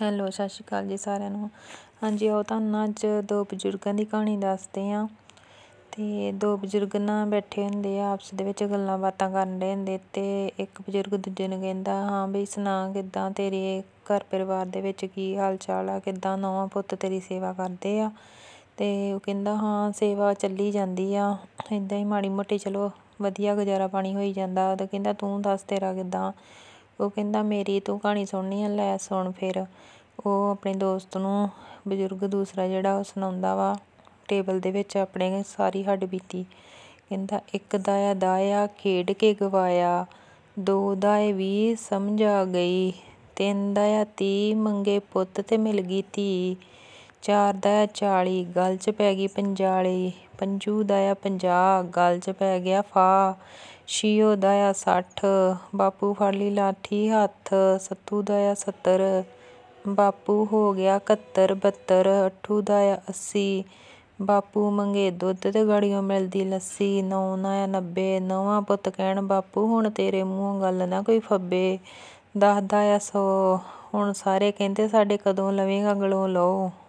hello ਸਤਿ ਸ਼੍ਰੀ ਅਕਾਲ ਜੀ ਸਾਰਿਆਂ ਨੂੰ ਹਾਂਜੀ ਆਓ ਤੁਹਾਨੂੰ ਅੱਜ ਦੋ ਬਜ਼ੁਰਗਾਂ ਦੀ ਕਹਾਣੀ ਦੱਸਦੇ ਆ ਤੇ ਦੋ ਬਜ਼ੁਰਗ ਨਾ ਬੈਠੇ ਹੁੰਦੇ ਆ ਆਪਸ ਦੇ ਵਿੱਚ ਗੱਲਾਂ ਬਾਤਾਂ ਕਰਨ ਦੇ ਹੁੰਦੇ ਤੇ ਇੱਕ ਬਜ਼ੁਰਗ ਦੂਜੇ ਨੂੰ ਕਹਿੰਦਾ ਹਾਂ ਬਈ ਸੁਣਾ ਕਿੱਦਾਂ ਤੇਰੇ ਘਰ ਪਰਿਵਾਰ ਦੇ ਵਿੱਚ ਕੀ ਹਾਲ ਚਾਲ ਆ ਕਿੱਦਾਂ ਨਵਾਂ ਪੁੱਤ ਤੇਰੀ ਸੇਵਾ ਕਰਦੇ ਆ ਤੇ ਉਹ ਕਹਿੰਦਾ ਹਾਂ ਸੇਵਾ ਚੱਲੀ ਜਾਂਦੀ ਆ ਇਦਾਂ ਹੀ ਮਾੜੀ ਮੋਟੀ ਚਲੋ ਵਧੀਆ ਗੁਜ਼ਾਰਾ ਪਾਣੀ ਹੋਈ ਜਾਂਦਾ ਉਹ ਕਹਿੰਦਾ ਤੂੰ ਦੱਸ ਤੇਰਾ ਕਿੱਦਾਂ ਉਹ ਕਹਿੰਦਾ ਮੇਰੀ ਤੂੰ ਕਹਾਣੀ ਸੁਣਨੀ ਆ ਲੈ ਸੁਣ ਫਿਰ ਉਹ ਆਪਣੇ ਦੋਸਤ ਨੂੰ ਬਜ਼ੁਰਗ ਦੂਸਰਾ ਜਿਹੜਾ ਉਹ ਸੁਣਾਉਂਦਾ ਵਾ ਟੇਬਲ ਦੇ ਵਿੱਚ ਆਪਣੇ ਸਾਰੀ ਹੱਡ ਬੀਤੀ ਕਹਿੰਦਾ ਇੱਕ ਦਾਇਆ ਦਾਇਆ ਖੇਡ ਕੇ ਗਵਾਇਆ ਦੋ ਦਾਏ ਵੀ ਸਮਝ ਆ ਗਈ ਤਿੰਨ ਦਾਇਆ ਤੀ ਮੰਗੇ ਪੁੱਤ ਤੇ ਮਿਲ ਗਈ ਧੀ ਚਾਰ ਦਾ ਚਾਲੀ ਗਲ 'ਚ ਪੈ ਗਈ ਪੰਜਾਲੀ ਪੰਜੂ ਦਾ ਆ ਪੰਜਾਹ ਗਲ 'ਚ ਪੈ ਗਿਆ ਫਾ ਸ਼ੀਓ ਦਾ ਆ 60 ਬਾਪੂ ਫੜ ਲਈ ਲਾਠੀ ਹੱਥ ਸੱਤੂ ਦਾ ਆ 70 ਬਾਪੂ ਹੋ ਗਿਆ 71 72 ਅੱਠੂ ਦਾ ਆ 80 ਬਾਪੂ ਮੰਗੇ ਦੁੱਧ ਤੇ ਗੜੀਆਂ ਮਿਲਦੀ ਲੱਸੀ ਨੌ ਨਾ ਆ ਨੱਬੇ ਨਵਾਂ ਪੁੱਤ ਕਹਿਣ ਬਾਪੂ ਹੁਣ ਤੇਰੇ ਮੂੰਹੋਂ ਗੱਲ ਨਾ ਕੋਈ ਫੱਬੇ ਦੱਸਦਾ ਆ ਸੋ ਹੁਣ ਸਾਰੇ ਕਹਿੰਦੇ ਸਾਡੇ ਕਦੋਂ ਲਵੇਂਗਾ ਗਲੋਂ ਲਓ